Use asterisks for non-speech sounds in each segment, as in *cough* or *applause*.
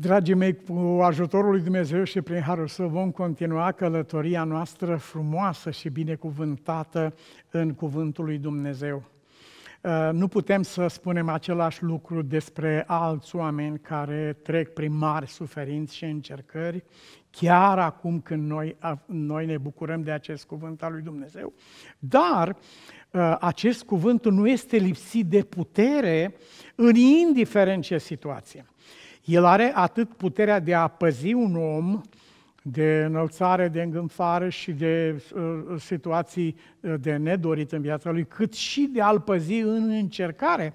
Dragii mei, cu ajutorul lui Dumnezeu și prin harul său vom continua călătoria noastră frumoasă și binecuvântată în cuvântul lui Dumnezeu. Uh, nu putem să spunem același lucru despre alți oameni care trec prin mari suferinți și încercări, chiar acum când noi, uh, noi ne bucurăm de acest cuvânt al lui Dumnezeu. Dar uh, acest cuvânt nu este lipsit de putere în indiferent ce situație. El are atât puterea de a păzi un om de înălțare, de îngânfare și de uh, uh situații uh, de nedorit în viața lui, cât și de a-l păzi în încercare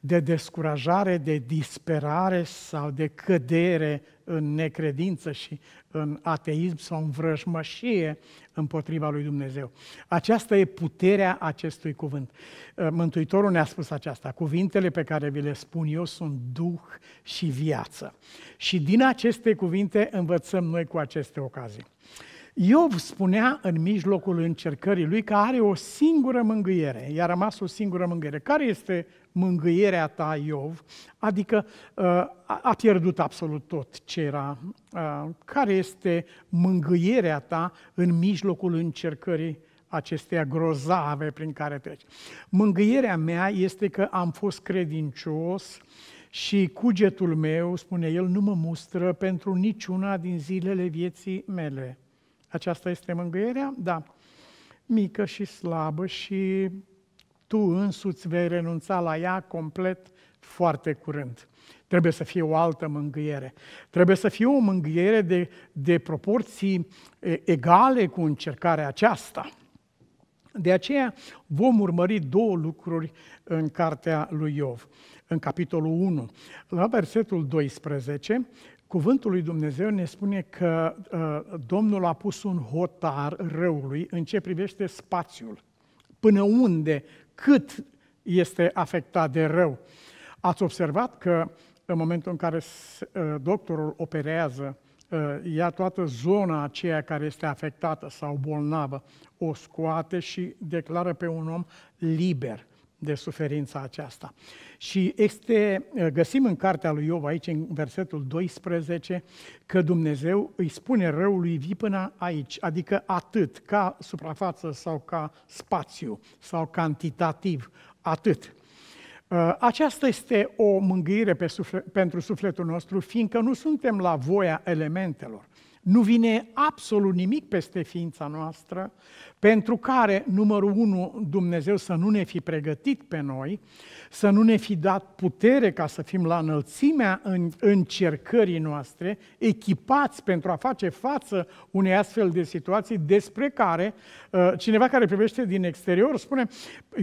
de descurajare, de disperare sau de cădere în necredință și în ateism sau în vrăjmășie împotriva lui Dumnezeu. Aceasta e puterea acestui cuvânt. Uh, Mântuitorul ne-a spus aceasta. Cuvintele pe care vi le spun eu sunt duh și viață. Și din aceste cuvinte învățăm noi cu aceste ocazii. Iov spunea în mijlocul încercării lui că are o singură mângâiere, i-a rămas o singură mângâiere. Care este mângâierea ta, Iov, adică uh, a pierdut absolut tot ce era. Uh, care este mângâierea ta în mijlocul încercării acesteia grozave prin care treci? Mângâierea mea este că am fost credincios și cugetul meu, spune el, nu mă mustră pentru niciuna din zilele vieții mele. Aceasta este mângâierea? Da. Mică și slabă și tu însuți vei renunța la ea complet foarte curând. Trebuie să fie o altă mângâiere. Trebuie să fie o mângâiere de, de proporții egale cu încercarea aceasta. De aceea vom urmări două lucruri în cartea lui Iov, în capitolul 1. La versetul 12, cuvântul lui Dumnezeu ne spune că uh, Domnul a pus un hotar răului în ce privește spațiul. Până unde cât este afectat de rău. Ați observat că în momentul în care ă, doctorul operează, ă, ia toată zona aceea care este afectată sau bolnavă, o scoate și declară pe un om liber de suferința aceasta. Și este, eh, găsim în cartea lui Iov, aici în versetul 12, că Dumnezeu îi spune răului vii până aici, adică atât, ca suprafață sau ca spațiu sau cantitativ, atât. Eh, aceasta este o mângâire pe suflet, pentru sufletul nostru, fiindcă nu suntem la voia elementelor. Nu vine absolut nimic peste ființa noastră pentru care, numărul unu, Dumnezeu să nu ne fi pregătit pe noi, să nu ne fi dat putere ca să fim la înălțimea în, încercării noastre, echipați pentru a face față unei astfel de situații, despre care uh, cineva care privește din exterior spune,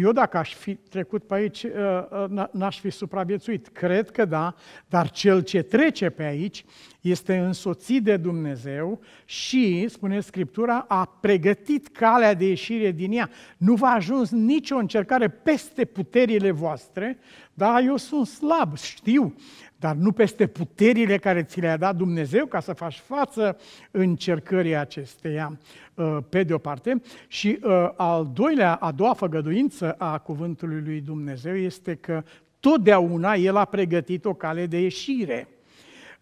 eu dacă aș fi trecut pe aici, uh, uh, n-aș fi supraviețuit. Cred că da, dar cel ce trece pe aici este însoțit de Dumnezeu și, spune Scriptura, a pregătit calea calea de ieșire din ea. Nu v-a ajuns nicio încercare peste puterile voastre, dar eu sunt slab, știu, dar nu peste puterile care ți le-a dat Dumnezeu ca să faci față încercării acesteia, uh, pe de o parte. Și uh, al doilea, a doua făgăduință a cuvântului lui Dumnezeu este că totdeauna El a pregătit o cale de ieșire –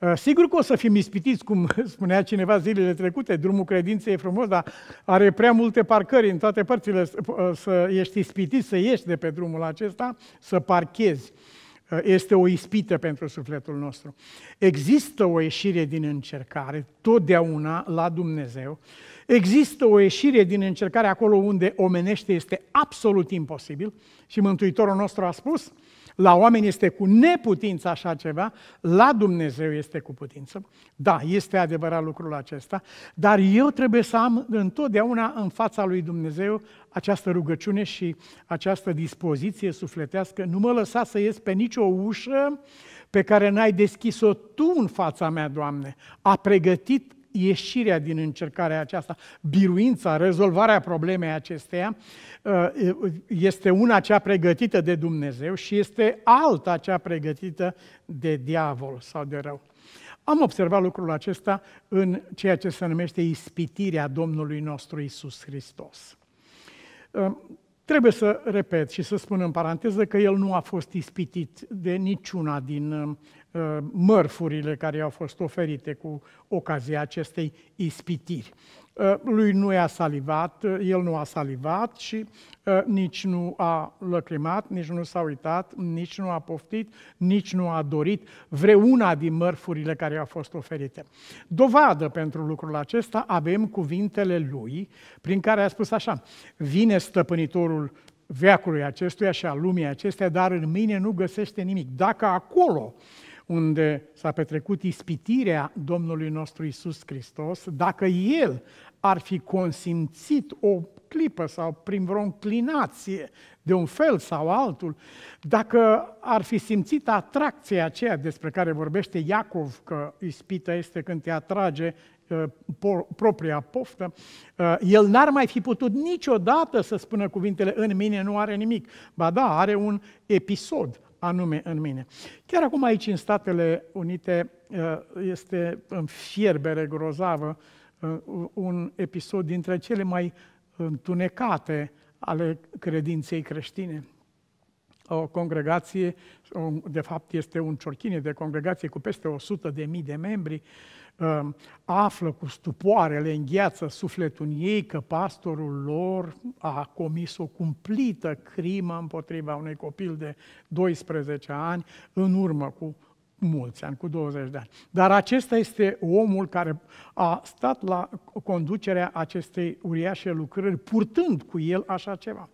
Uh, sigur că o să fim ispitiți, cum *laughs* spunea cineva zilele trecute, drumul credinței e frumos, dar are prea multe parcări în toate părțile, uh, să ești ispitit, să ieși de pe drumul acesta, să parchezi. Uh, este o ispită pentru sufletul nostru. Există o ieșire din încercare, totdeauna la Dumnezeu. Există o ieșire din încercare acolo unde omenește este absolut imposibil și Mântuitorul nostru a spus – la oameni este cu neputință așa ceva, la Dumnezeu este cu putință. Da, este adevărat lucrul acesta, dar eu trebuie să am întotdeauna în fața lui Dumnezeu această rugăciune și această dispoziție sufletească. Nu mă lăsa să ies pe nicio ușă pe care n-ai deschis-o Tu în fața mea, Doamne. A pregătit ieșirea din încercarea aceasta, biruința, rezolvarea problemei acesteia, uh, este una cea pregătită de Dumnezeu și este alta cea pregătită de diavol sau de rău. Am observat lucrul acesta în ceea ce se numește ispitirea Domnului nostru Isus Hristos. Uh, trebuie să repet și să spun în paranteză că el nu a fost ispitit de niciuna din uh, Uh, mărfurile care i-au fost oferite cu ocazia acestei ispitiri. Uh, lui nu i-a salivat, uh, el nu a salivat și nici nu a lăcrimat, nici nu s-a uitat, nici nu a poftit, nici nu a dorit vreuna din mărfurile care i-au fost oferite. Dovadă pentru lucrul acesta avem cuvintele lui, prin care a spus așa, vine stăpânitorul veacului acestuia și a lumii acestea, dar în mine nu găsește nimic. Dacă acolo unde s-a petrecut ispitirea Domnului nostru Isus Hristos, dacă El ar fi consimțit o clipă sau prin vreo înclinație de un fel sau altul, dacă ar fi simțit atracția aceea despre care vorbește Iacov, că ispita este când te atrage uh, propria poftă, uh, el n-ar mai fi putut niciodată să spună cuvintele în mine nu are nimic. Ba da, are un episod, anume în mine. Chiar acum aici în Statele Unite uh, este în fierbere grozavă uh, un episod dintre cele mai întunecate ale credinței creștine. O congregație, de fapt este un ciorchine de congregație cu peste 100.000 de mii de membri, Um, află cu stupoare, le îngheață sufletul în ei că pastorul lor a comis o cumplită crimă împotriva unui copil de 12 ani în urmă cu mulți ani, cu 20 de ani. Dar acesta este omul care a stat la conducerea acestei uriașe lucrări, purtând cu el așa ceva.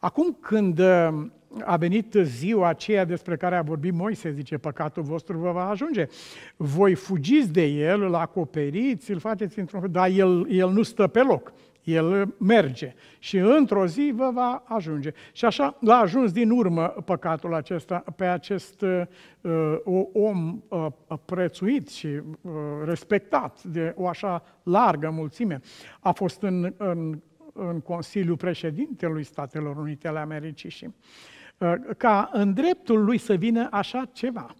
Acum când uh, a venit ziua aceea despre care a vorbit Moise, zice, păcatul vostru vă va ajunge. Voi fugiți de el, îl acoperiți, îl faceți într-un fel, dar el, el nu stă pe loc. El merge și într-o zi vă va ajunge. Și așa l-a ajuns din urmă păcatul acesta pe acest uh, om uh, prețuit și uh, respectat de o așa largă mulțime. A fost în, în în Consiliul Președintelui Statelor Unite ale Americii și uh, ca în dreptul lui să vină așa ceva.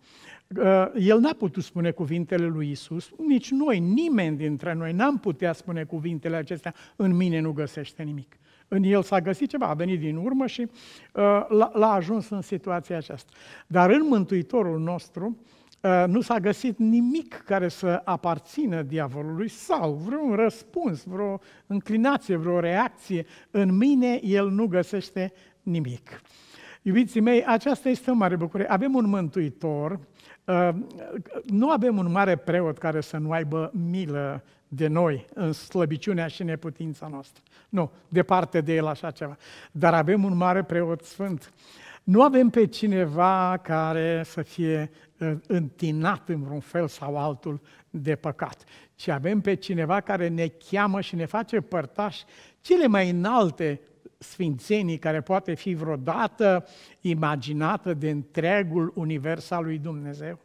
Uh, el n-a putut spune cuvintele lui Isus, nici noi, nimeni dintre noi n-am putea spune cuvintele acestea, în mine nu găsește nimic. În el s-a găsit ceva, a venit din urmă și uh, l-a ajuns în situația aceasta. Dar în Mântuitorul nostru, Uh, nu s-a găsit nimic care să aparțină diavolului sau vreun răspuns, vreo înclinație, vreo reacție. În mine el nu găsește nimic. Iubiții mei, aceasta este o mare bucurie. Avem un mântuitor, uh, nu avem un mare preot care să nu aibă milă de noi în slăbiciunea și neputința noastră. Nu, departe de el așa ceva. Dar avem un mare preot sfânt nu avem pe cineva care să fie uh, întinat în vreun fel sau altul de păcat, ci avem pe cineva care ne cheamă și ne face părtași cele mai înalte sfințenii care poate fi vreodată imaginată de întregul univers al lui Dumnezeu.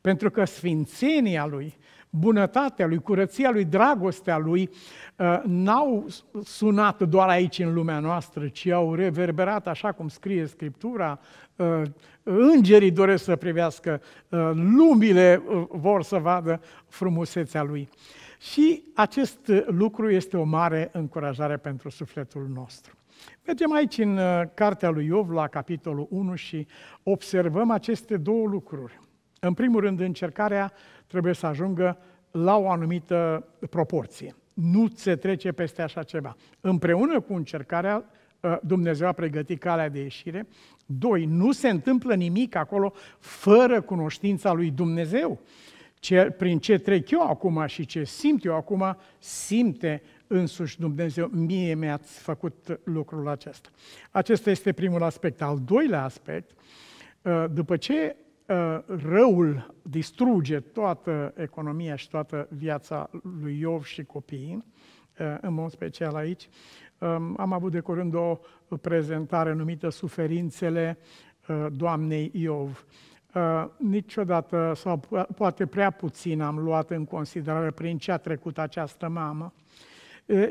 Pentru că sfințenia lui bunătatea lui, curăția lui, dragostea lui, uh, n-au sunat doar aici în lumea noastră, ci au reverberat, așa cum scrie Scriptura, uh, îngerii doresc să privească, uh, lumile vor să vadă frumusețea lui. Și acest lucru este o mare încurajare pentru sufletul nostru. Mergem aici în cartea lui Iov, la capitolul 1 și observăm aceste două lucruri. În primul rând, încercarea trebuie să ajungă la o anumită proporție. Nu se trece peste așa ceva. Împreună cu încercarea, ă, Dumnezeu a pregătit calea de ieșire. Doi, nu se întâmplă nimic acolo fără cunoștința lui Dumnezeu. Ce, prin ce trec eu acum și ce simt eu acum, simte însuși Dumnezeu, mie mi-ați făcut lucrul acesta. Acesta este primul aspect. Al doilea aspect, ă, după ce răul distruge toată economia și toată viața lui Iov și copiii, ă, în mod special aici. Am avut de curând o prezentare numită Suferințele ă, Doamnei Iov. Ă, niciodată, sau poate prea puțin, am luat în considerare prin ce a trecut această mamă.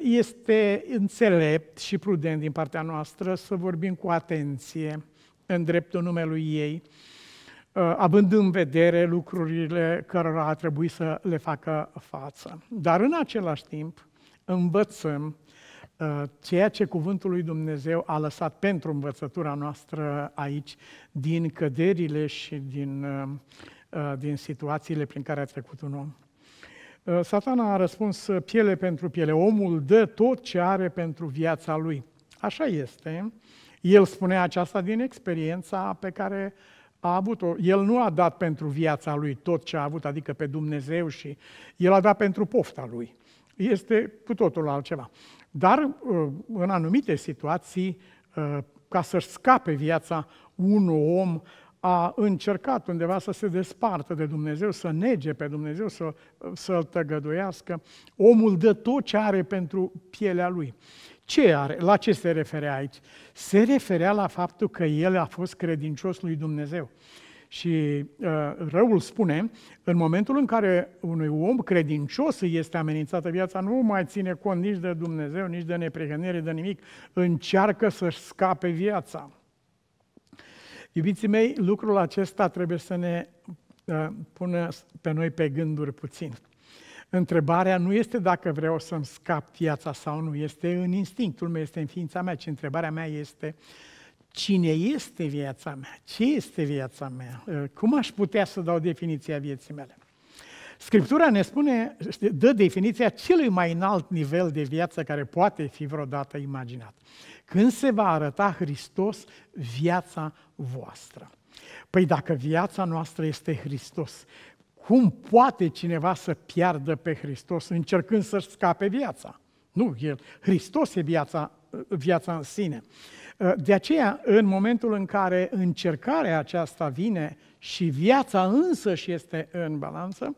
Este înțelept și prudent din partea noastră să vorbim cu atenție în dreptul numelui ei, Uh, având în vedere lucrurile cărora a trebuit să le facă față. Dar în același timp învățăm uh, ceea ce cuvântul lui Dumnezeu a lăsat pentru învățătura noastră aici, din căderile și din, uh, din situațiile prin care a trecut un om. Satana a răspuns piele pentru piele, omul dă tot ce are pentru viața lui. Așa este, el spunea aceasta din experiența pe care uh, a avut -o. El nu a dat pentru viața lui tot ce a avut, adică pe Dumnezeu și el a dat pentru pofta lui. Este cu totul altceva. Dar uh, în anumite situații, uh, ca să-și scape viața, un om a încercat undeva să se despartă de Dumnezeu, să nege pe Dumnezeu, să, să-l tăgăduiască. Omul dă tot ce are pentru pielea lui. Ce are? La ce se referea aici? Se referea la faptul că el a fost credincios lui Dumnezeu. Și uh, răul spune, în momentul în care unui om credincios îi este amenințată viața, nu mai ține cont nici de Dumnezeu, nici de neprehănire, de nimic, încearcă să-și scape viața. Iubiții mei, lucrul acesta trebuie să ne uh, pună pe noi pe gânduri puțin. Întrebarea nu este dacă vreau să-mi scap viața sau nu, este în instinctul meu, este în ființa mea, ci întrebarea mea este cine este viața mea, ce este viața mea, ă, cum aș putea să dau definiția vieții mele. Scriptura ne spune, dă definiția celui mai înalt nivel de viață care poate fi vreodată imaginat. Când se va arăta Hristos viața voastră? Păi dacă viața noastră este Hristos, cum poate cineva să piardă pe Hristos încercând să-și scape viața? Nu, el, Hristos e viața, viața în sine. De aceea, în momentul în care încercarea aceasta vine și viața însă și este în balanță,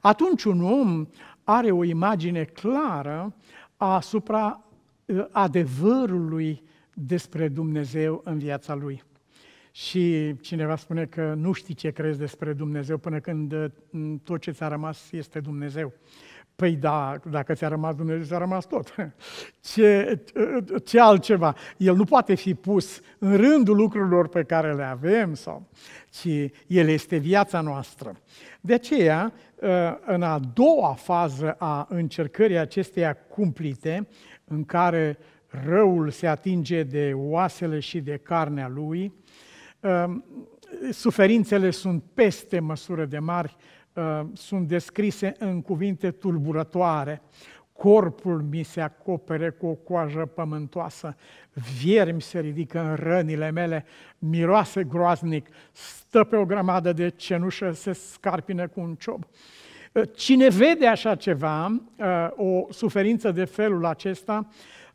atunci un om are o imagine clară asupra uh, adevărului despre Dumnezeu în viața lui. Și cineva spune că nu știi ce crezi despre Dumnezeu până când uh, tot ce ți-a rămas este Dumnezeu. Păi da, dacă ți-a rămas Dumnezeu, ți-a rămas tot. *laughs* Ce, uh, ce altceva? El nu poate fi pus în rândul lucrurilor pe care le avem, sau, ci El este viața noastră. De aceea, uh, în a doua fază a încercării acesteia cumplite, în care răul se atinge de oasele și de carnea lui, Ehm, suferințele sunt peste măsură de mari, ehm, sunt descrise în cuvinte tulburătoare. Corpul mi se acopere cu o coajă pământoasă, viermi se ridică în rănile mele, miroase groaznic, stă pe o grămadă de cenușă, se scarpine cu un ciob. Cine vede așa ceva, ehm, o suferință de felul acesta,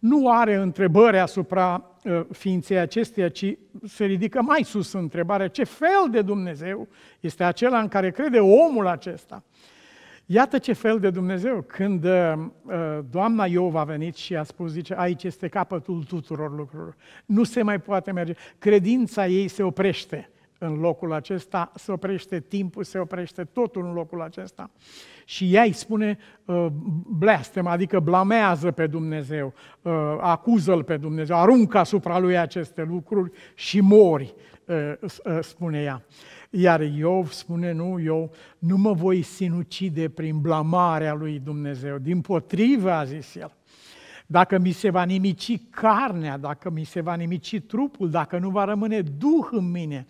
nu are întrebări asupra uh, ființei acesteia, ci se ridică mai sus întrebarea ce fel de Dumnezeu este acela în care crede omul acesta. Iată ce fel de Dumnezeu. Când uh, uh, doamna Iov a venit și a spus, zice, aici este capătul tuturor lucrurilor. Nu se mai poate merge. Credința ei se oprește în locul acesta, se oprește timpul, se oprește totul în locul acesta. Și ea îi spune uh, blestem, adică blamează pe Dumnezeu, uh, acuză-l pe Dumnezeu, aruncă asupra lui aceste lucruri și mori, uh, spune ea. Iar Iov spune, nu, eu nu mă voi sinucide prin blamarea lui Dumnezeu. Din potrivă, a zis el, dacă mi se va nimici carnea, dacă mi se va nimici trupul, dacă nu va rămâne Duh în mine,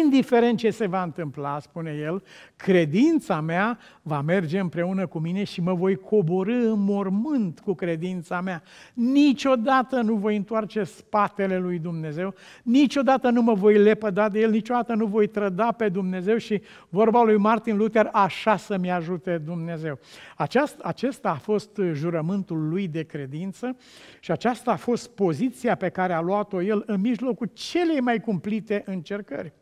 Indiferent ce se va întâmpla, spune el, credința mea va merge împreună cu mine și mă voi coborâ în mormânt cu credința mea. Niciodată nu voi întoarce spatele lui Dumnezeu, niciodată nu mă voi lepăda de el, niciodată nu voi trăda pe Dumnezeu și vorba lui Martin Luther, așa să-mi ajute Dumnezeu. Aceast, acesta a fost jurământul lui de credință și aceasta a fost poziția pe care a luat-o el în mijlocul celei mai cumplite încercări.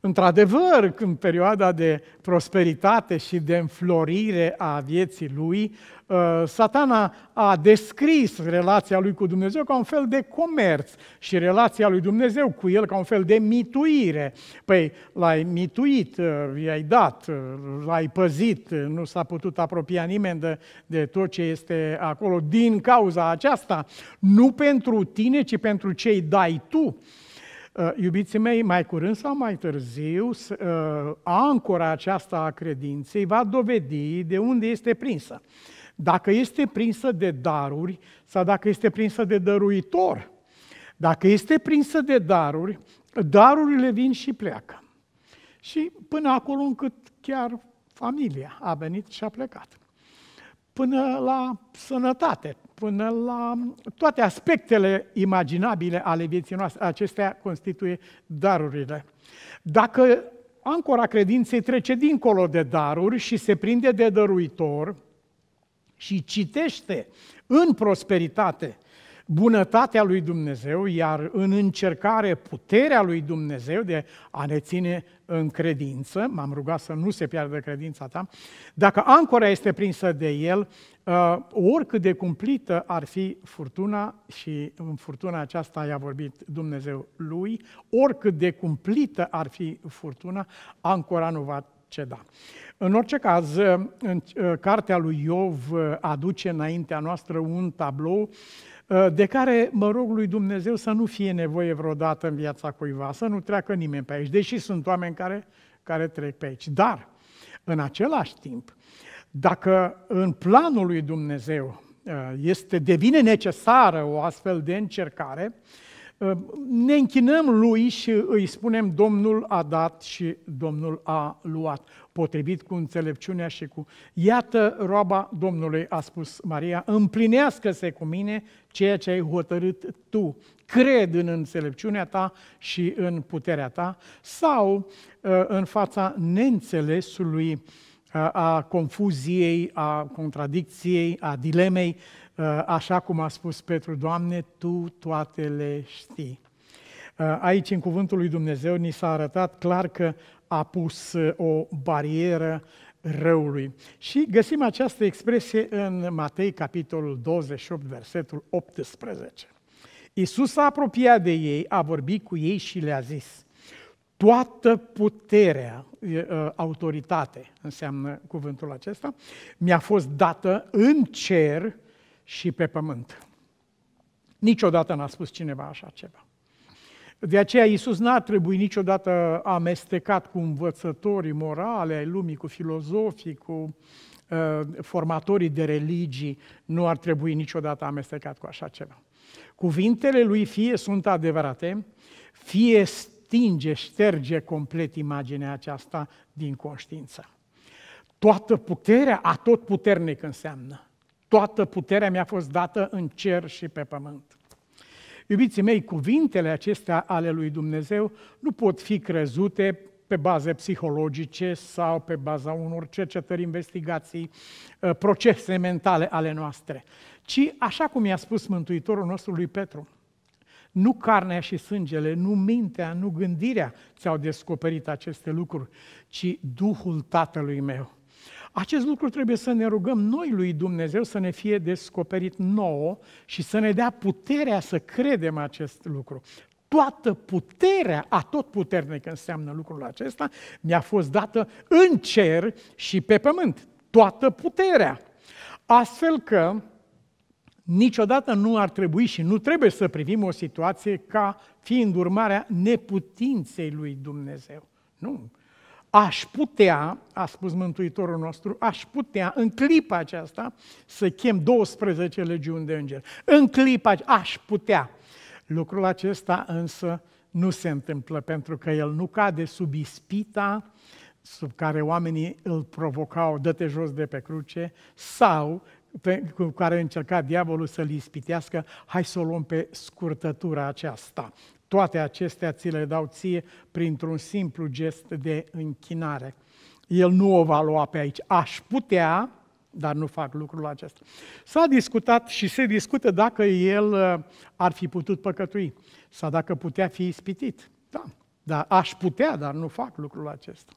Într-adevăr, în perioada de prosperitate și de înflorire a vieții lui, uh, satana a descris relația lui cu Dumnezeu ca un fel de comerț și relația lui Dumnezeu cu el ca un fel de mituire. Păi l-ai mituit, uh, i-ai dat, uh, l-ai păzit, nu s-a putut apropia nimeni de, de tot ce este acolo din cauza aceasta, nu pentru tine, ci pentru cei dai tu. Uh, iubiții mei, mai curând sau mai târziu, uh, ancora aceasta a credinței va dovedi de unde este prinsă. Dacă este prinsă de daruri sau dacă este prinsă de dăruitor. Dacă este prinsă de daruri, darurile vin și pleacă. Și până acolo încât chiar familia a venit și a plecat. Până la sănătate, până la toate aspectele imaginabile ale vieții noastre. Acestea constituie darurile. Dacă ancora credinței trece dincolo de daruri și se prinde de dăruitor și citește în prosperitate bunătatea lui Dumnezeu, iar în încercare puterea lui Dumnezeu de a ne ține în credință, m-am rugat să nu se piardă credința ta, dacă ancora este prinsă de el, uh, oricât de cumplită ar fi furtuna, și în furtuna aceasta i-a vorbit Dumnezeu lui, oricât de cumplită ar fi furtuna, ancora nu va ceda. În orice caz, uh, în uh, cartea lui Iov aduce înaintea noastră un tablou uh, Eh, de care mă rog lui Dumnezeu să nu fie nevoie vreodată în viața cuiva, să nu treacă nimeni pe aici, deși sunt oameni care, care trec pe aici. Dar, în același timp, dacă în planul lui Dumnezeu eh, este, devine necesară o astfel de încercare, eh, ne închinăm lui și îi spunem Domnul a dat și Domnul a luat potrivit cu înțelepciunea și cu... Iată, roaba Domnului, a spus Maria, împlinească-se cu mine ceea ce ai hotărât tu. Cred în înțelepciunea ta și în puterea ta. Sau ă, în fața neînțelesului, ă, a confuziei, a contradicției, a dilemei, ă, așa cum a spus Petru, Doamne, Tu toate le știi. Aici, în cuvântul lui Dumnezeu, ni s-a arătat clar că a pus uh, o barieră răului. Și găsim această expresie în Matei, capitolul 28, versetul 18. Iisus s-a apropiat de ei, a vorbit cu ei și le-a zis, toată puterea, uh, autoritate înseamnă cuvântul acesta, mi-a fost dată în cer și pe pământ. Niciodată n-a spus cineva așa ceva. De aceea Iisus n a trebuit niciodată amestecat cu învățătorii morale ai lumii, cu filozofii, cu uh, formatorii de religii. Nu ar trebui niciodată amestecat cu așa ceva. Cuvintele lui fie sunt adevărate, fie stinge, șterge complet imaginea aceasta din conștiință. Toată puterea, a tot puternic înseamnă. Toată puterea mi-a fost dată în cer și pe pământ. Iubiții mei, cuvintele acestea ale lui Dumnezeu nu pot fi crezute pe baze psihologice sau pe baza unor cercetări, investigații, uh, procese mentale ale noastre, ci așa cum i-a spus Mântuitorul nostru lui Petru, nu carnea și sângele, nu mintea, nu gândirea ți-au descoperit aceste lucruri, ci Duhul Tatălui meu acest lucru trebuie să ne rugăm noi lui Dumnezeu să ne fie descoperit nouă și să ne dea puterea să credem acest lucru. Toată puterea, a tot puternic înseamnă lucrul acesta, mi-a fost dată în cer și pe pământ. Toată puterea. Astfel că niciodată nu ar trebui și nu trebuie să privim o situație ca fiind urmarea neputinței lui Dumnezeu. Nu, aș putea, a spus Mântuitorul nostru, aș putea în clipa aceasta să chem 12 legiuni de îngeri. În clipa aș putea. Lucrul acesta însă nu se întâmplă pentru că el nu cade sub ispita sub care oamenii îl provocau, dă-te jos de pe cruce, sau cu care încerca diavolul să-l ispitească, hai să o luăm pe scurtătura aceasta. Toate acestea ți le dau ție printr-un simplu gest de închinare. El nu o va lua pe aici. Aș putea, dar nu fac lucrul acesta. S-a discutat și se discută dacă el uh, ar fi putut păcătui sau dacă putea fi ispitit. Da, dar aș putea, dar nu fac lucrul acesta.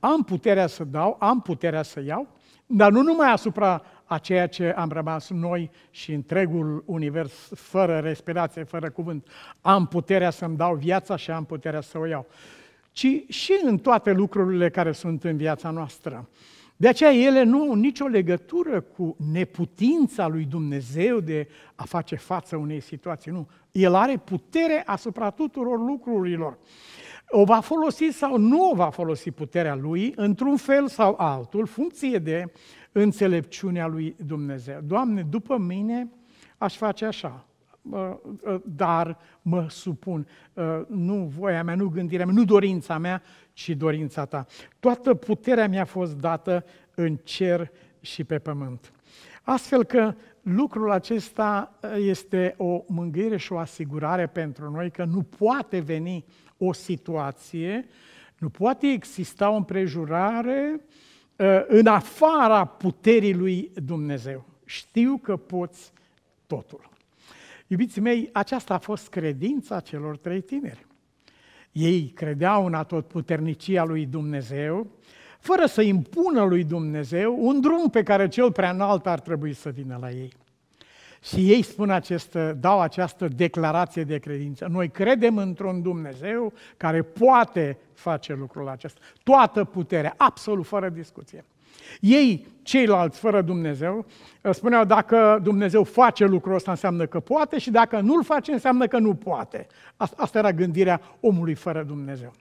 Am puterea să dau, am puterea să iau, dar nu numai asupra a ceea ce am rămas noi și întregul univers, fără respirație, fără cuvânt. Am puterea să-mi dau viața și am puterea să o iau. Ci și în toate lucrurile care sunt în viața noastră. De aceea ele nu au nicio legătură cu neputința lui Dumnezeu de a face față unei situații, nu. El are putere asupra tuturor lucrurilor. O va folosi sau nu o va folosi puterea lui, într-un fel sau altul, funcție de înțelepciunea lui Dumnezeu. Doamne, după mine aș face așa, ă, dar mă supun. Ă, nu voia mea, nu gândirea mea, nu dorința mea, ci dorința ta. Toată puterea mi-a fost dată în cer și pe pământ. Astfel că lucrul acesta ă, este o mângâiere și o asigurare pentru noi că nu poate veni o situație, nu poate exista o împrejurare uh, Ă, în afara puterii lui Dumnezeu. Știu că poți totul. Iubiți mei, aceasta a fost credința celor trei tineri. Ei credeau în atotputernicia lui Dumnezeu, fără să impună lui Dumnezeu un drum pe care cel prea înalt ar trebui să vină la ei. Și ei spun acest, dau această declarație de credință. Noi credem într-un Dumnezeu care poate face lucrul acesta. Toată puterea, absolut fără discuție. Ei, ceilalți fără Dumnezeu, spuneau dacă Dumnezeu face lucrul ăsta înseamnă că poate și dacă nu-l face înseamnă că nu poate. Asta era gândirea omului fără Dumnezeu.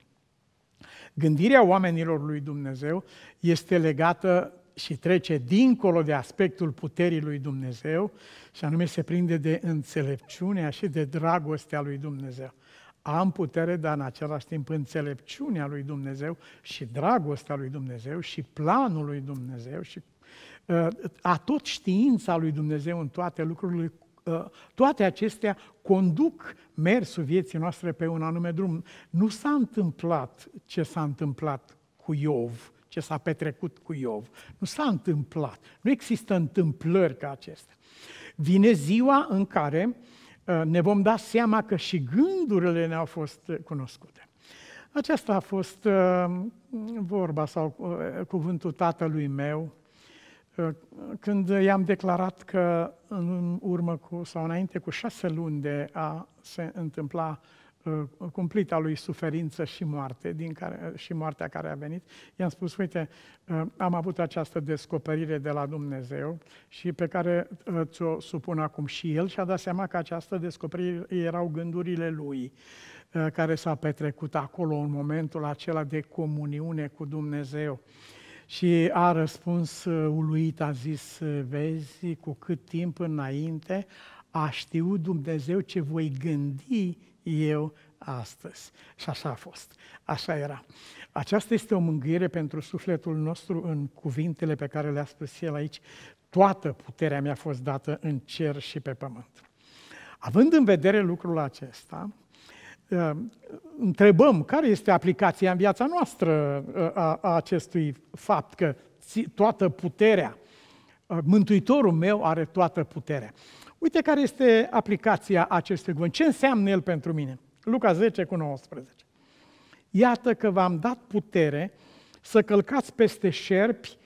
Gândirea oamenilor lui Dumnezeu este legată și trece dincolo de aspectul puterii lui Dumnezeu și anume se prinde de înțelepciunea și de dragostea lui Dumnezeu. Am putere, dar în același timp înțelepciunea lui Dumnezeu și dragostea lui Dumnezeu și planul lui Dumnezeu și uh, a tot știința lui Dumnezeu în toate lucrurile ă, toate acestea conduc mersul vieții noastre pe un anume drum. Nu s-a întâmplat ce s-a întâmplat cu Iov ce s-a petrecut cu Iov. Nu s-a întâmplat. Nu există întâmplări ca acestea. Vine ziua în care uh, ne vom da seama că și gândurile ne-au fost uh, cunoscute. Aceasta a fost uh, vorba sau cuvântul tatălui meu când i-am declarat că în urmă cu, sau înainte cu șase luni de a se întâmpla Uh, cumplita lui suferință și moarte din care, și moartea care a venit, i-am spus, uite, uh, am avut această descoperire de la Dumnezeu și pe care uh, ți-o supun acum și el și-a dat seama că această descoperire erau gândurile lui care s-a petrecut acolo în momentul acela de comuniune cu Dumnezeu. Și a răspuns uluit, a zis, vezi, cu cât timp înainte a știut Dumnezeu ce voi gândi eu astăzi. Și așa a fost. Așa era. Aceasta este o mângâiere pentru sufletul nostru în cuvintele pe care le-a spus el aici. Toată puterea mi-a fost dată în cer și pe pământ. Având în vedere lucrul acesta, uh, întrebăm care este aplicația în viața noastră uh, a acestui fapt că toată puterea Uh, Mântuitorul meu are toată puterea. Uite care este aplicația acestui cuvânt. Ce înseamnă el pentru mine? Luca 10 cu 19. Iată că v-am dat putere să călcați peste șerpi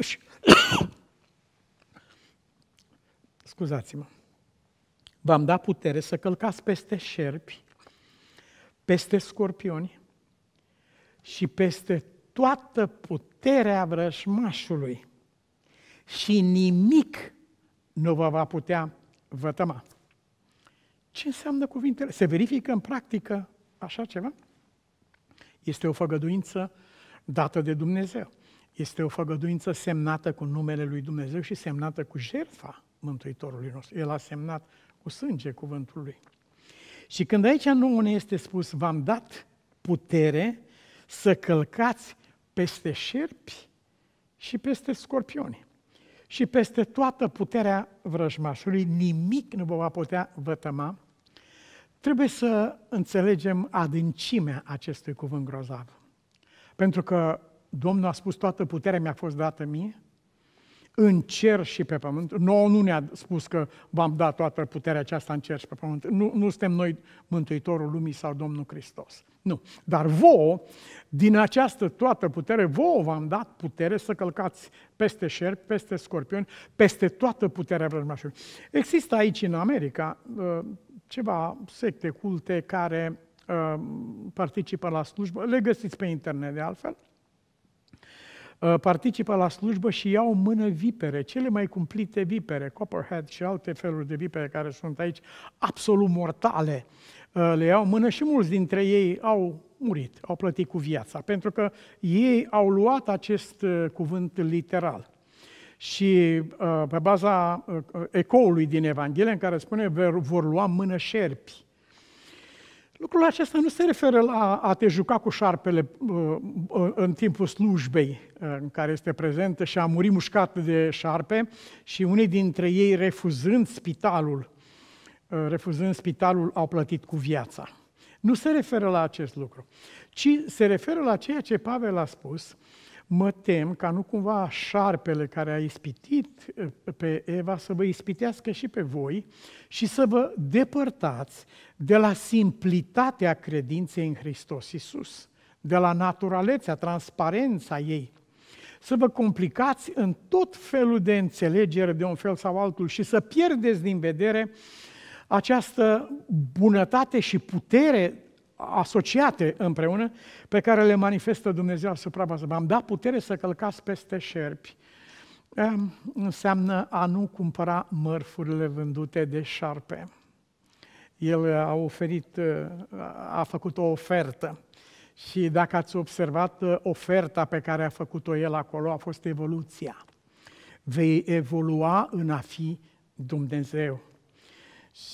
și... *coughs* Scuzați-mă. V-am dat putere să călcați peste șerpi, peste scorpioni și peste toată puterea vrășmașului și nimic nu vă va putea vătăma. Ce înseamnă cuvintele? Se verifică în practică așa ceva? Este o făgăduință dată de Dumnezeu. Este o făgăduință semnată cu numele lui Dumnezeu și semnată cu jertfa Mântuitorului nostru. El a semnat cu sânge cuvântul lui. Și când aici nu ne este spus, v-am dat putere să călcați peste șerpi și peste scorpioni și peste toată puterea vrăjmașului, nimic nu vă va putea vătăma, trebuie să înțelegem adâncimea acestui cuvânt grozav. Pentru că Domnul a spus, toată puterea mi-a fost dată mie, în cer și pe pământ. Noi nu ne-a spus că v-am dat toată puterea aceasta în cer și pe pământ. Nu, nu suntem noi Mântuitorul Lumii sau Domnul Hristos. Nu. Dar vouă, din această toată putere, vouă v-am dat putere să călcați peste șerpi, peste scorpioni, peste toată puterea vrăjmașului. Există aici în America uh, ceva secte culte care uh, participă la slujbă, le găsiți pe internet de altfel, Uh, participă la slujbă și iau în mână vipere, cele mai cumplite vipere, copperhead și alte feluri de vipere care sunt aici absolut mortale. Uh, le iau în mână și mulți dintre ei au murit, au plătit cu viața, pentru că ei au luat acest uh, cuvânt literal. Și pe baza ecoului din Evanghelie în care spune vor lua mână șerpi Lucrul acesta nu se referă la a te juca cu șarpele uh, uh, în timpul slujbei uh, în care este prezentă și a muri mușcat de șarpe și unii dintre ei refuzând spitalul, refuzând spitalul au plătit cu viața. Nu se referă la acest lucru, ci se referă la ceea ce Pavel a spus, mă tem ca nu cumva șarpele care a ispitit pe Eva să vă ispitească și pe voi și să vă depărtați de la simplitatea credinței în Hristos Isus, de la naturalețea, transparența ei, să vă complicați în tot felul de înțelegere de un fel sau altul și să pierdeți din vedere această bunătate și putere asociate împreună, pe care le manifestă Dumnezeu asupra voastră. V-am dat putere să călcați peste șerpi. Ehm, înseamnă a nu cumpăra mărfurile vândute de șarpe. El a oferit, eh, a făcut o ofertă. Și dacă ați observat, eh, oferta pe care a făcut-o el acolo a fost evoluția. Vei evolua în a fi Dumnezeu.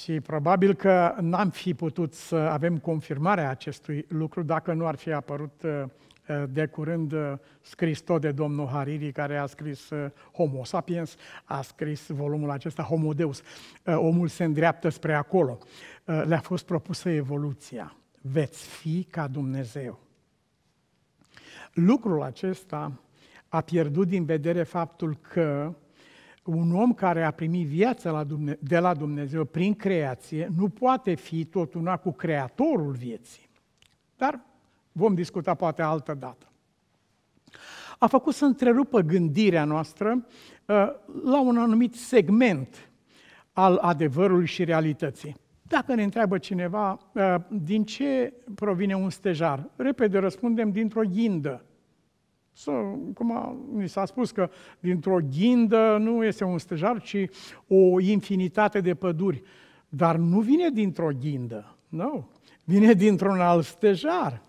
Și probabil că n-am fi putut să avem confirmarea acestui lucru dacă nu ar fi apărut uh, uh, de curând uh, scris tot de domnul Hariri, care a scris Homo sapiens, a scris volumul acesta Homo Deus. Omul se îndreaptă spre acolo. Le-a fost propusă evoluția. Veți fi ca Dumnezeu. Lucrul acesta a pierdut din vedere faptul că un om care a primit viața la Dumne- de la Dumnezeu prin creație nu poate fi tot una cu creatorul vieții. Dar vom discuta poate altă dată. A făcut să întrerupă gândirea noastră uh, la un anumit segment al adevărului și realității. Dacă ne întreabă cineva uh, din ce provine un stejar, repede răspundem dintr-o ghindă să, cum mi s-a spus că dintr-o ghindă nu este un stejar, ci o infinitate de păduri. Dar nu vine dintr-o ghindă, nu. Vine dintr-un alt stejar.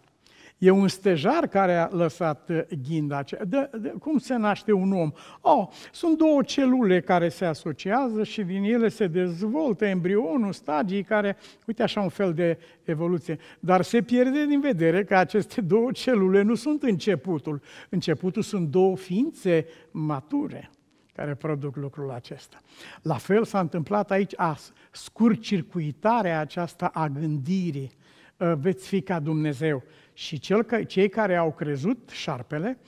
E un stejar care a lăsat uh, ghinda aceea. De, de, cum se naște un om? Oh, sunt două celule care se asociază și din ele se dezvoltă embrionul, stagii care, uite așa un fel de evoluție. Dar se pierde din vedere că aceste două celule nu sunt începutul. Începutul sunt două ființe mature care produc lucrul acesta. La fel s-a întâmplat aici a scurcircuitarea aceasta a gândirii. Uh, veți fi ca Dumnezeu și cel că, cei care au crezut șarpele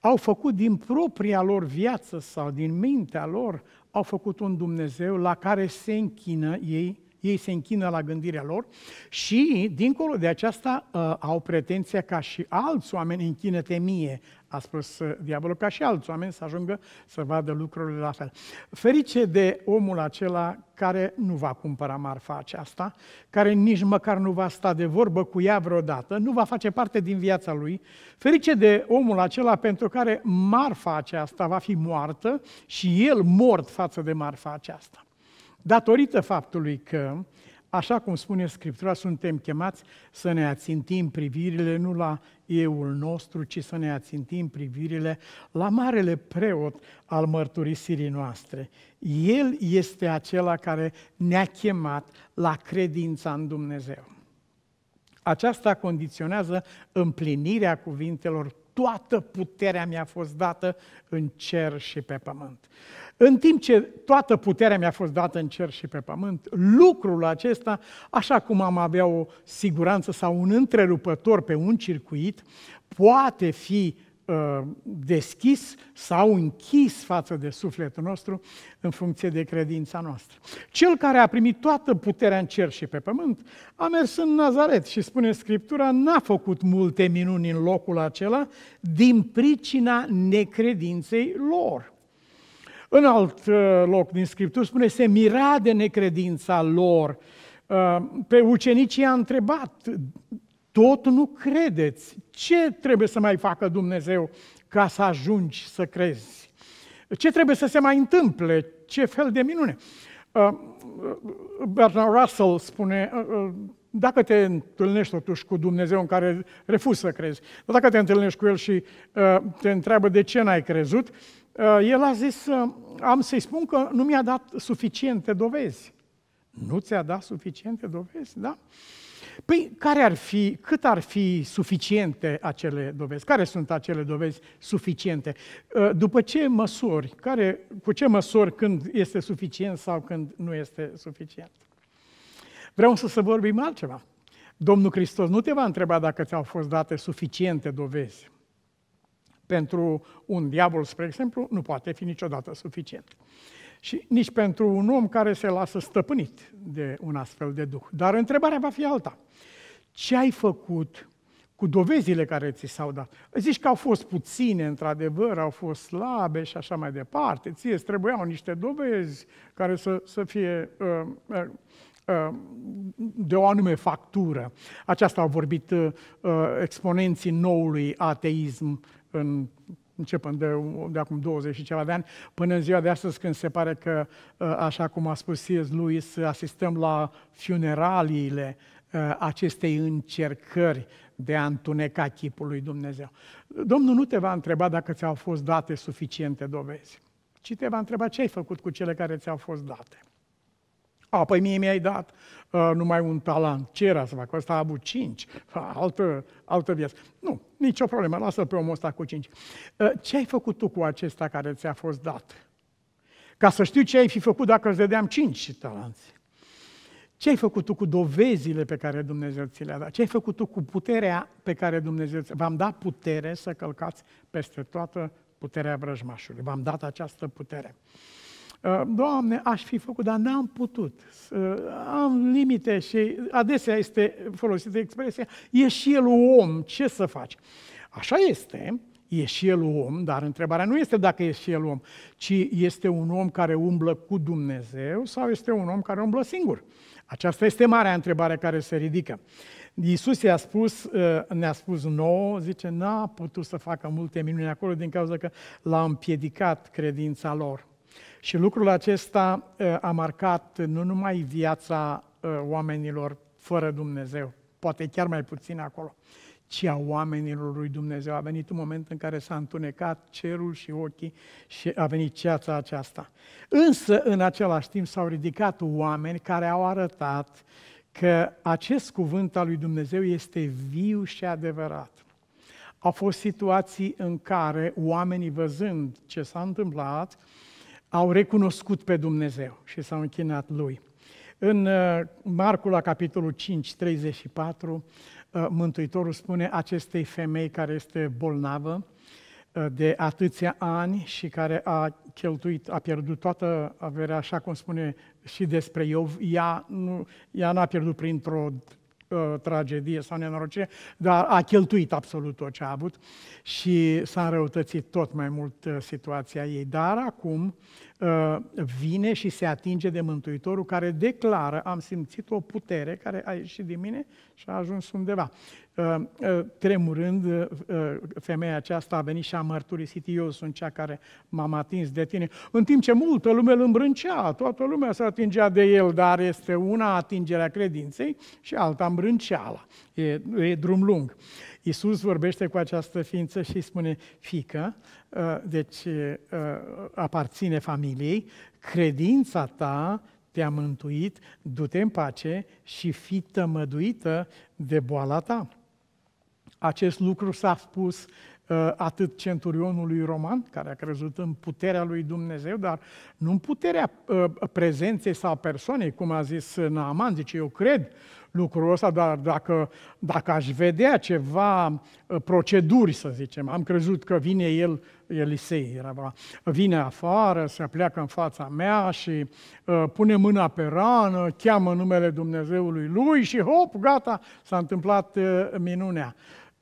au făcut din propria lor viață sau din mintea lor, au făcut un Dumnezeu la care se închină ei ei se închină la gândirea lor și, dincolo de aceasta, ă, au pretenția ca și alți oameni închină-te mie, a spus ă, diavolul, ca și alți oameni să ajungă să vadă lucrurile la fel. Ferice de omul acela care nu va cumpăra marfa aceasta, care nici măcar nu va sta de vorbă cu ea vreodată, nu va face parte din viața lui, ferice de omul acela pentru care marfa aceasta va fi moartă și el mort față de marfa aceasta datorită faptului că, așa cum spune Scriptura, suntem chemați să ne ațintim privirile nu la euul nostru, ci să ne ațintim privirile la marele preot al mărturisirii noastre. El este acela care ne-a chemat la credința în Dumnezeu. Aceasta condiționează împlinirea cuvintelor toată puterea mi-a fost dată în cer și pe pământ. În timp ce toată puterea mi-a fost dată în cer și pe pământ, lucrul acesta, așa cum am avea o siguranță sau un întrerupător pe un circuit, poate fi uh, deschis sau închis față de sufletul nostru în funcție de credința noastră. Cel care a primit toată puterea în cer și pe pământ a mers în Nazaret și spune Scriptura, n-a făcut multe minuni în locul acela din pricina necredinței lor. În alt uh, loc din Scriptură spune, se mira de necredința lor. Uh, pe ucenicii a întrebat, tot nu credeți. Ce trebuie să mai facă Dumnezeu ca să ajungi să crezi? Ce trebuie să se mai întâmple? Ce fel de minune? Uh, Bernard Russell spune, dacă te întâlnești totuși cu Dumnezeu în care refuzi să crezi, dacă te întâlnești cu El și te întreabă de ce n-ai crezut, Uh, el a zis, uh, am să-i spun că nu mi-a dat suficiente dovezi. Nu ți-a dat suficiente dovezi, da? Păi care ar fi, cât ar fi suficiente acele dovezi? Care sunt acele dovezi suficiente? Uh, după ce măsori, care, cu ce măsori când este suficient sau când nu este suficient? Vreau să să vorbim altceva. Domnul Hristos nu te va întreba dacă ți-au fost date suficiente dovezi. Pentru un diavol, spre exemplu, nu poate fi niciodată suficient. Și nici pentru un om care se lasă stăpânit de un astfel de duh. Dar întrebarea va fi alta. Ce ai făcut cu dovezile care ți s-au dat. Zici că au fost puține, într-adevăr, au fost slabe și așa mai departe. Ție îți trebuiau niște dovezi care să, să fie uh, uh, uh de o anume factură. Aceasta au vorbit uh, uh, exponenții noului ateism în, începând de, de acum 20 și ceva de ani, până în ziua de astăzi când se pare că, ă, așa cum a spus C.S. Lewis, asistăm la funeraliile ă, acestei încercări de a întuneca chipul lui Dumnezeu. Domnul nu te va întreba dacă ți-au fost date suficiente dovezi, ci te va întreba ce ai făcut cu cele care ți-au fost date. A, păi mie mi-ai dat uh, numai un talent. Ce era să fac? Asta a avut cinci. Altă, altă viață. Nu, nicio problemă. Lasă-l pe omul ăsta cu cinci. Uh, ce ai făcut tu cu acesta care ți-a fost dat? Ca să știu ce ai fi făcut dacă îți dădeam cinci talanți. Ce ai făcut tu cu dovezile pe care Dumnezeu ți le-a dat? Ce ai făcut tu cu puterea pe care Dumnezeu ți V-am dat putere să călcați peste toată puterea vrăjmașului. V-am dat această putere. Uh, Doamne, aș fi făcut, dar n-am putut. Uh, am limite și adesea este folosită expresia, e și el om, ce să faci? Așa este, e și el om, dar întrebarea nu este dacă e și el om, ci este un om care umblă cu Dumnezeu sau este un om care umblă singur? Aceasta este marea întrebare care se ridică. Iisus i-a spus, uh, ne-a spus nouă, zice, n-a putut să facă multe minuni acolo din cauza că l-a împiedicat credința lor. Și lucrul acesta eh, a marcat nu numai viața eh, oamenilor fără Dumnezeu, poate chiar mai puțin acolo, ci a oamenilor lui Dumnezeu. A venit un moment în care s-a întunecat cerul și ochii și a venit ceața aceasta. Însă, în același timp, s-au ridicat oameni care au arătat că acest cuvânt al lui Dumnezeu este viu și adevărat. Au fost situații în care oamenii, văzând ce s-a întâmplat, uh, au recunoscut pe Dumnezeu și s-au închinat Lui. În uh, Marcu, la capitolul 5, 34, uh, Mântuitorul spune acestei femei care este bolnavă uh, de atâția ani și care a cheltuit, a pierdut toată averea, așa cum spune și despre Iov, ea, nu, ea a pierdut printr-o Uh, tragedie sau nenorocire, dar a cheltuit absolut tot ce a avut și s-a înrăutățit tot mai mult uh, situația ei. Dar acum Uh, vine și se atinge de Mântuitorul care declară, am simțit o putere care a ieșit din mine și a ajuns undeva. Uh, uh, tremurând, femeia aceasta a venit și a mărturisit, eu sunt cea care m-am atins de tine. În timp ce multă lume îl îmbrâncea, toată lumea se atingea de el, dar este una atingerea credinței și alta îmbrânceala. E, e drum lung. Iisus vorbește cu această ființă și îi spune, fică, ă, deci ă, aparține familiei, credința ta te-a mântuit, du-te în pace și fi tămăduită de boala ta. Acest lucru s-a spus ă, atât centurionului roman, care a crezut în puterea lui Dumnezeu, dar nu în puterea prezenței sau persoanei, cum a zis Naaman, zice, eu cred, lucrul ăsta, dar dacă, dacă aș vedea ceva uh, proceduri, să zicem, am crezut că vine el, Elisei era, vine afară, se pleacă în fața mea și uh, pune mâna pe rană, cheamă numele Dumnezeului lui și hop, gata, s-a întâmplat uh, minunea.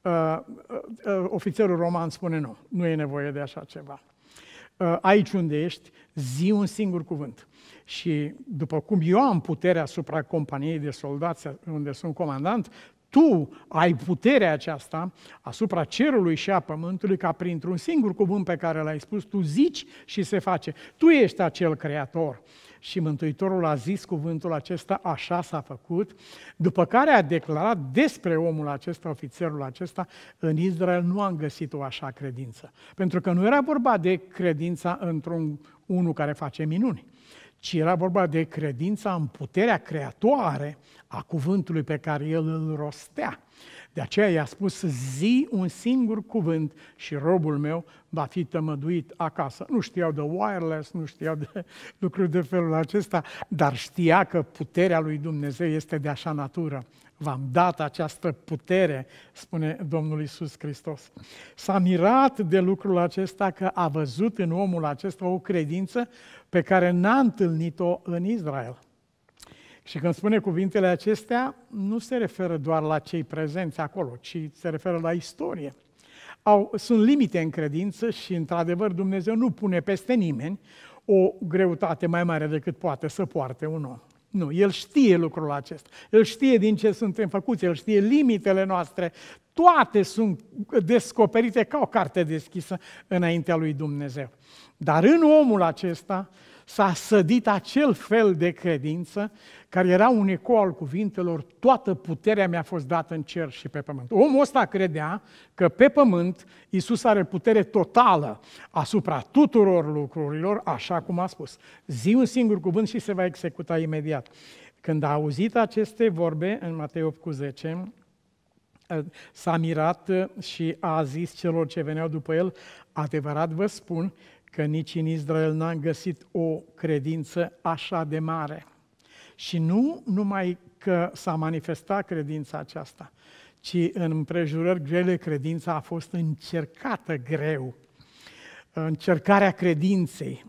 Uh, uh, uh ofițerul roman spune nu, nu e nevoie de așa ceva. Uh, aici unde ești, zi un singur cuvânt. Și după cum eu am puterea asupra companiei de soldați unde sunt comandant, tu ai puterea aceasta asupra cerului și a pământului ca printr-un singur cuvânt pe care l-ai spus, tu zici și se face. Tu ești acel creator și Mântuitorul a zis cuvântul acesta, așa s-a făcut, după care a declarat despre omul acesta, ofițerul acesta, în Israel nu am găsit o așa credință. Pentru că nu era vorba de credința într-un unul care face minuni, ci era vorba de credința în puterea creatoare a cuvântului pe care el îl rostea. De aceea i-a spus, zi un singur cuvânt și robul meu va fi tămăduit acasă. Nu știau de wireless, nu știau de *laughs* lucruri de felul acesta, dar știa că puterea lui Dumnezeu este de așa natură. V-am dat această putere, spune Domnul Isus Hristos. S-a mirat de lucrul acesta că a văzut în omul acesta o credință pe care n-a întâlnit-o în Israel. Și când spune cuvintele acestea, nu se referă doar la cei prezenți acolo, ci se referă la istorie. Au, sunt limite în credință și, într-adevăr, Dumnezeu nu pune peste nimeni o greutate mai mare decât poate să poarte un om. Nu, El știe lucrul acesta. El știe din ce suntem făcuți, El știe limitele noastre. Toate sunt descoperite ca o carte deschisă înaintea lui Dumnezeu. Dar în omul acesta s-a sădit acel fel de credință care era un eco al cuvintelor, toată puterea mi-a fost dată în cer și pe pământ. Omul ăsta credea că pe pământ Isus are putere totală asupra tuturor lucrurilor, așa cum a spus. Zi un singur cuvânt și se va executa imediat. Când a auzit aceste vorbe în Matei 8 cu 10, eh, s-a mirat eh, și a zis celor ce veneau după el, adevărat vă spun că nici în Israel n-am găsit o credință așa de mare. Și nu numai că s-a manifestat credința aceasta, ci în împrejurări grele credința a fost încercată greu. Încercarea credinței,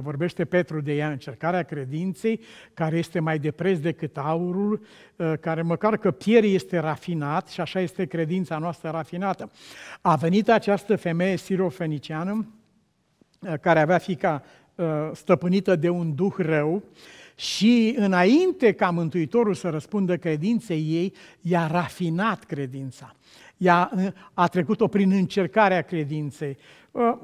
vorbește Petru de ea, încercarea credinței, care este mai de preț decât aurul, ă, care măcar că pierii este rafinat și așa este credința noastră rafinată. A venit această femeie sirofeniciană, ă, care avea fica ă, stăpânită de un duh rău, și înainte ca Mântuitorul să răspundă credinței ei, i-a rafinat credința. Ea ă, a trecut-o prin încercarea credinței. Ă,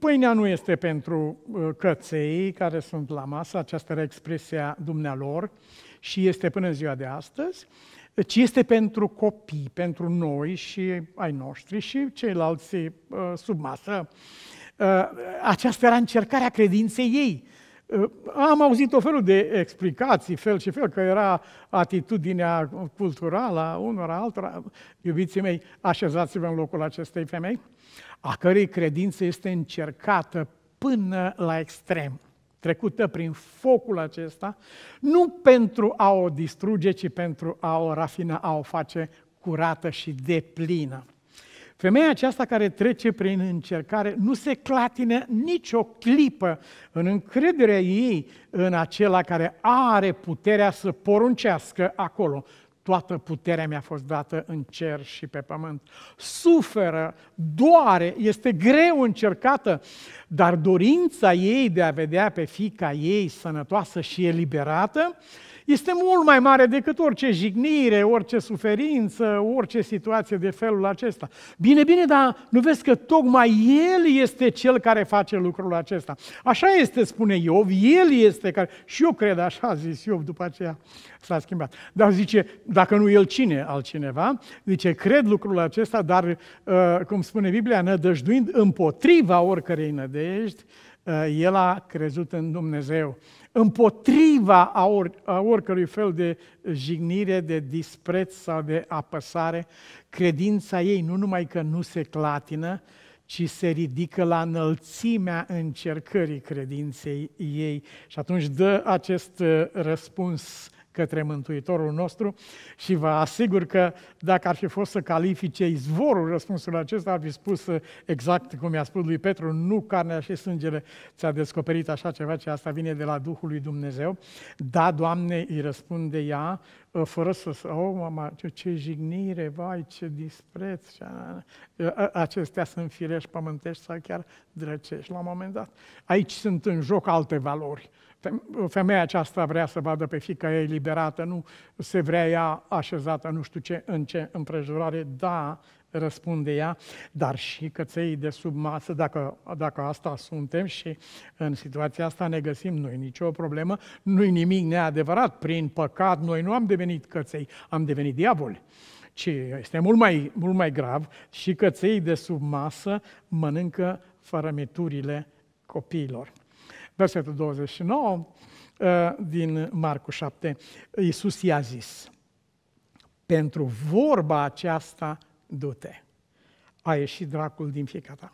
pâinea nu este pentru ă, căței care sunt la masă, aceasta era expresia dumnealor și este până ziua de astăzi, ci este pentru copii, pentru noi și ai noștri și ceilalți sub masă. Aceasta era încercarea credinței ei am auzit o felul de explicații, fel și fel, că era atitudinea culturală a unora, altora. Iubiții mei, așezați-vă în locul acestei femei, a cărei credință este încercată până la extrem, trecută prin focul acesta, nu pentru a o distruge, ci pentru a o rafina, a o face curată și deplină. Femeia aceasta care trece prin încercare nu se clatină nicio clipă în încrederea ei în acela care are puterea să poruncească acolo toată puterea mi-a fost dată în cer și pe pământ. Suferă, doare, este greu încercată, dar dorința ei de a vedea pe fica ei sănătoasă și eliberată este mult mai mare decât orice jignire, orice suferință, orice situație de felul acesta. Bine, bine, dar nu vezi că tocmai El este Cel care face lucrul acesta. Așa este, spune Iov, El este care... Și eu cred, așa a zis Iov, după aceea s-a schimbat. Dar zice, dar dacă nu el, cine altcineva? Zice, cred lucrul acesta, dar, uh, cum spune Biblia, nădăjduind împotriva oricărei nădejdi, uh, el a crezut în Dumnezeu. Împotriva a, or, a oricărui fel de jignire, de dispreț sau de apăsare, credința ei nu numai că nu se clatină, ci se ridică la înălțimea încercării credinței ei. Și atunci dă acest uh, răspuns către Mântuitorul nostru și vă asigur că dacă ar fi fost să califice izvorul răspunsul acesta, ar fi spus uh, exact cum i-a spus lui Petru, nu carnea și sângele ți-a descoperit așa ceva, ce asta vine de la Duhul lui Dumnezeu. Da, Doamne, îi răspunde ea, uh, fără să... Oh, mama, ce, ce jignire, vai, ce dispreț! Ce... Uh, acestea sunt firești pământești sau chiar drăcești la un moment dat. Aici sunt în joc alte valori Femeia aceasta vrea să vadă pe fica ei liberată, nu se vrea ea așezată nu știu ce, în ce împrejurare. Da, răspunde ea, dar și căței de sub masă, dacă, dacă asta suntem și în situația asta ne găsim nu-i nicio problemă, nu-i nimic neadevărat. Prin păcat noi nu am devenit căței, am devenit diavoli ci este mult mai, mult mai grav, și căței de sub masă mănâncă fărămiturile copiilor versetul 29 eh, din Marcu 7, Iisus i-a zis, pentru vorba aceasta du-te. A ieșit dracul din fica ta.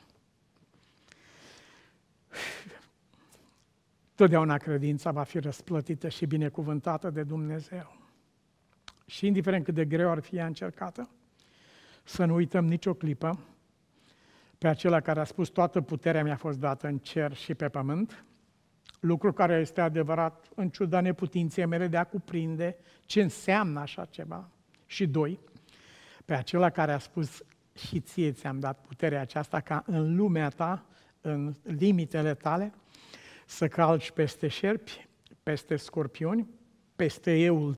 Totdeauna credința va fi răsplătită și binecuvântată de Dumnezeu. Și indiferent cât de greu ar fi ea încercată, să nu uităm nicio clipă pe acela care a spus toată puterea mi-a fost dată în cer și pe pământ, Lucru care este adevărat în ciuda neputinței mele de a cuprinde ce înseamnă așa ceva. Și doi, pe acela care a spus și ție ți-am dat puterea aceasta ca în lumea ta, în limitele tale, să calci peste șerpi, peste scorpioni, peste eul